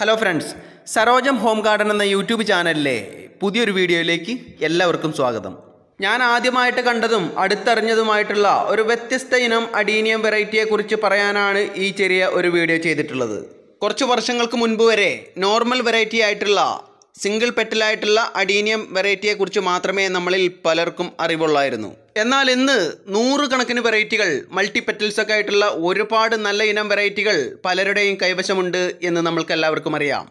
hello friends Sarojam home garden എന്ന YouTube ചാനലിലെ പുതിയൊരു വീഡിയോയിലേക്ക് എല്ലാവർക്കും സ്വാഗതം ഞാൻ ആദ്യമായിട്ട് കണ്ടതും അടുത്തറിഞ്ഞതുമായിട്ടുള്ള ഒരു വ്യത്യസ്ത ഇനം അഡീനിയം വെറൈറ്റിയെക്കുറിച്ച് പറയാനാണ് ഈ ചെറിയ ഒരു വീഡിയോ ചെയ്തിട്ടുള്ളത് കുറച്ച് വർഷങ്ങൾക്ക് മുൻപ് വരെ നോർമൽ വെറൈറ്റി ആയിട്ടുള്ള സിംഗിൾ പെറ്റലായിട്ടുള്ള അഡീനിയം വെറൈറ്റിയെക്കുറിച്ച് മാത്രമേ നമ്മളിൽ പലർക്കും അറിവുള്ളായിരുന്നു എന്നാൽ ഇന്ന് നൂറുകണക്കിന് വെറൈറ്റികൾ മൾട്ടി ഒക്കെ ആയിട്ടുള്ള ഒരുപാട് നല്ല ഇനം വെറൈറ്റികൾ പലരുടെയും കൈവശമുണ്ട് എന്ന് നമ്മൾക്ക് എല്ലാവർക്കും അറിയാം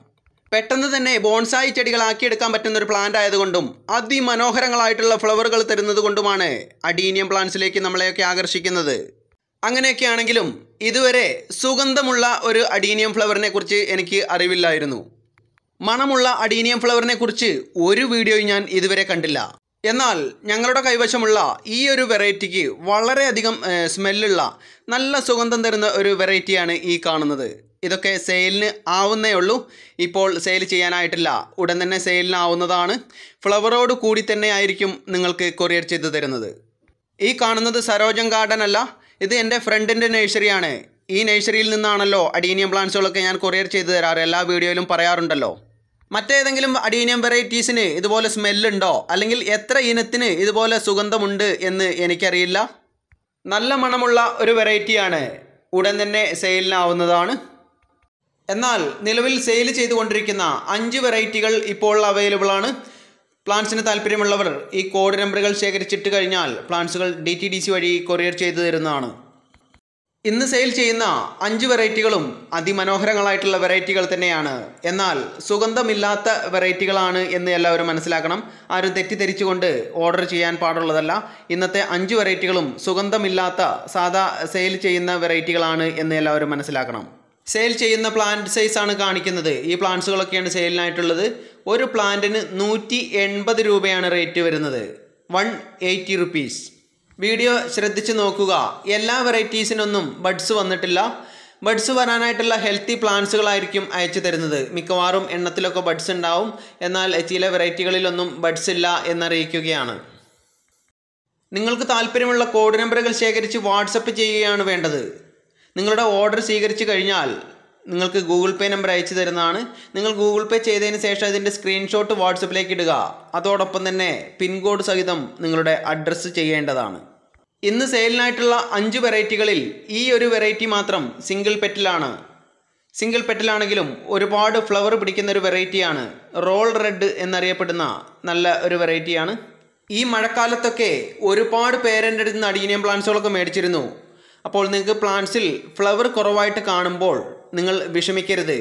പെട്ടെന്ന് തന്നെ ബോൺസായി ചെടികളാക്കിയെടുക്കാൻ പറ്റുന്ന ഒരു പ്ലാന്റ് ആയതുകൊണ്ടും അതിമനോഹരങ്ങളായിട്ടുള്ള ഫ്ലവറുകൾ തരുന്നത് കൊണ്ടുമാണ് അഡീനിയം പ്ലാന്റ്സിലേക്ക് നമ്മളെയൊക്കെ ആകർഷിക്കുന്നത് അങ്ങനെയൊക്കെയാണെങ്കിലും ഇതുവരെ സുഗന്ധമുള്ള ഒരു അഡീനിയം ഫ്ലവറിനെ കുറിച്ച് എനിക്ക് അറിവില്ലായിരുന്നു മണമുള്ള അഡീനിയം ഫ്ലവറിനെ കുറിച്ച് ഒരു വീഡിയോയും ഞാൻ ഇതുവരെ കണ്ടില്ല എന്നാൽ ഞങ്ങളുടെ കൈവശമുള്ള ഈ ഒരു വെറൈറ്റിക്ക് വളരെയധികം സ്മെല്ലുള്ള നല്ല സുഗന്ധം തരുന്ന ഒരു വെറൈറ്റിയാണ് ഈ കാണുന്നത് ഇതൊക്കെ സെയിലിന് ആവുന്നേ ഉള്ളൂ ഇപ്പോൾ സെയിൽ ചെയ്യാനായിട്ടില്ല ഉടൻ തന്നെ സെയിലിനാവുന്നതാണ് ഫ്ലവറോട് കൂടി തന്നെ ആയിരിക്കും നിങ്ങൾക്ക് കൊറിയർ ചെയ്തു തരുന്നത് ഈ കാണുന്നത് സരോജം ഗാർഡൻ അല്ല ഇത് എൻ്റെ ഫ്രണ്ടിൻ്റെ നേഴ്സറിയാണ് ഈ നേഴ്സറിയിൽ നിന്നാണല്ലോ അഡീനിയം പ്ലാന്റ്സുകളൊക്കെ ഞാൻ കൊറിയർ ചെയ്തു തരാറ് എല്ലാ വീഡിയോയിലും പറയാറുണ്ടല്ലോ മറ്റേതെങ്കിലും അഡീനിയം വെറൈറ്റീസിന് ഇതുപോലെ സ്മെല്ലുണ്ടോ അല്ലെങ്കിൽ എത്ര ഇനത്തിന് ഇതുപോലെ സുഗന്ധമുണ്ട് എന്ന് എനിക്കറിയില്ല നല്ല മണമുള്ള ഒരു വെറൈറ്റിയാണ് ഉടൻ തന്നെ സെയിലിനാവുന്നതാണ് എന്നാൽ നിലവിൽ സെയിൽ ചെയ്തുകൊണ്ടിരിക്കുന്ന അഞ്ച് വെറൈറ്റികൾ ഇപ്പോൾ അവൈലബിൾ ആണ് പ്ലാന്റ്സിന് താല്പര്യമുള്ളവർ ഈ കോഡ് നമ്പറുകൾ ശേഖരിച്ചിട്ട് കഴിഞ്ഞാൽ പ്ലാന്റ്സുകൾ ഡി വഴി കൊറിയർ ചെയ്തു തരുന്നതാണ് ഇന്ന് സെയിൽ ചെയ്യുന്ന അഞ്ച് വെറൈറ്റികളും അതിമനോഹരങ്ങളായിട്ടുള്ള വെറൈറ്റികൾ തന്നെയാണ് എന്നാൽ സുഗന്ധമില്ലാത്ത വെറൈറ്റികളാണ് എന്ന് എല്ലാവരും മനസ്സിലാക്കണം ആരും തെറ്റിദ്ധരിച്ചുകൊണ്ട് ഓർഡർ ചെയ്യാൻ പാടുള്ളതല്ല ഇന്നത്തെ അഞ്ച് വെറൈറ്റികളും സുഗന്ധമില്ലാത്ത സാധാ സെയിൽ ചെയ്യുന്ന വെറൈറ്റികളാണ് എന്ന് എല്ലാവരും മനസ്സിലാക്കണം സെയിൽ ചെയ്യുന്ന പ്ലാന്റ് സൈസാണ് കാണിക്കുന്നത് ഈ പ്ലാന്റ്സുകളൊക്കെയാണ് സെയിലിനായിട്ടുള്ളത് ഒരു പ്ലാന്റിന് നൂറ്റി രൂപയാണ് റേറ്റ് വരുന്നത് വൺ എയ്റ്റി റുപ്പീസ് വീഡിയോ ശ്രദ്ധിച്ച് നോക്കുക എല്ലാ വെറൈറ്റീസിനൊന്നും ബഡ്സ് വന്നിട്ടില്ല ബഡ്സ് വരാനായിട്ടുള്ള ഹെൽത്തി പ്ലാന്റ്സുകളായിരിക്കും അയച്ചു തരുന്നത് മിക്കവാറും എണ്ണത്തിലൊക്കെ ബഡ്സ് ഉണ്ടാവും എന്നാൽ ചില വെറൈറ്റികളിലൊന്നും ബഡ്സ് ഇല്ല എന്നറിയിക്കുകയാണ് നിങ്ങൾക്ക് താല്പര്യമുള്ള കോഡ് നമ്പറുകൾ ശേഖരിച്ച് വാട്സപ്പ് ചെയ്യുകയാണ് വേണ്ടത് നിങ്ങളുടെ ഓർഡർ സ്വീകരിച്ചു കഴിഞ്ഞാൽ നിങ്ങൾക്ക് ഗൂഗിൾ പേ നമ്പർ അയച്ചു തരുന്നതാണ് നിങ്ങൾ ഗൂഗിൾ പേ ചെയ്തതിന് ശേഷം അതിൻ്റെ സ്ക്രീൻഷോട്ട് വാട്സപ്പിലേക്ക് ഇടുക അതോടൊപ്പം തന്നെ പിൻകോഡ് സഹിതം നിങ്ങളുടെ അഡ്രസ്സ് ചെയ്യേണ്ടതാണ് ഇന്ന് സെയിലിനായിട്ടുള്ള അഞ്ച് വെറൈറ്റികളിൽ ഈ ഒരു വെറൈറ്റി മാത്രം സിംഗിൾ പെറ്റിലാണ് സിംഗിൾ പെറ്റിലാണെങ്കിലും ഒരുപാട് ഫ്ലവർ പിടിക്കുന്ന ഒരു വെറൈറ്റിയാണ് റോൾ റെഡ് എന്നറിയപ്പെടുന്ന നല്ല ഒരു വെറൈറ്റിയാണ് ഈ മഴക്കാലത്തൊക്കെ ഒരുപാട് പേരൻ്റെ അടുത്ത് നടീനിയം പ്ലാന്റ്സുകളൊക്കെ മേടിച്ചിരുന്നു അപ്പോൾ നിങ്ങൾക്ക് പ്ലാന്റ്സിൽ ഫ്ലവർ കുറവായിട്ട് കാണുമ്പോൾ നിങ്ങൾ വിഷമിക്കരുത്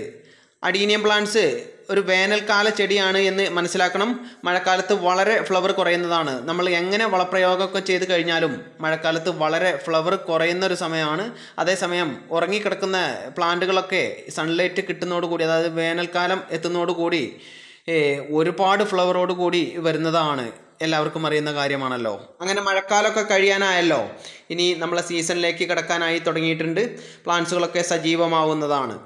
അഡീനിയം പ്ലാന്റ്സ് ഒരു വേനൽക്കാല ചെടിയാണ് എന്ന് മനസ്സിലാക്കണം മഴക്കാലത്ത് വളരെ ഫ്ലവർ കുറയുന്നതാണ് നമ്മൾ എങ്ങനെ വളപ്രയോഗമൊക്കെ ചെയ്ത് കഴിഞ്ഞാലും മഴക്കാലത്ത് വളരെ ഫ്ലവർ കുറയുന്ന ഒരു സമയമാണ് അതേസമയം ഉറങ്ങിക്കിടക്കുന്ന പ്ലാന്റുകളൊക്കെ സൺലൈറ്റ് കിട്ടുന്നതോടുകൂടി അതായത് വേനൽക്കാലം എത്തുന്നതോടുകൂടി ഒരുപാട് ഫ്ലവറോട് കൂടി വരുന്നതാണ് എല്ലാവർക്കും അറിയുന്ന കാര്യമാണല്ലോ അങ്ങനെ മഴക്കാലമൊക്കെ കഴിയാനായല്ലോ ഇനി നമ്മളെ സീസണിലേക്ക് കിടക്കാനായി തുടങ്ങിയിട്ടുണ്ട് പ്ലാന്റ്സുകളൊക്കെ സജീവമാവുന്നതാണ്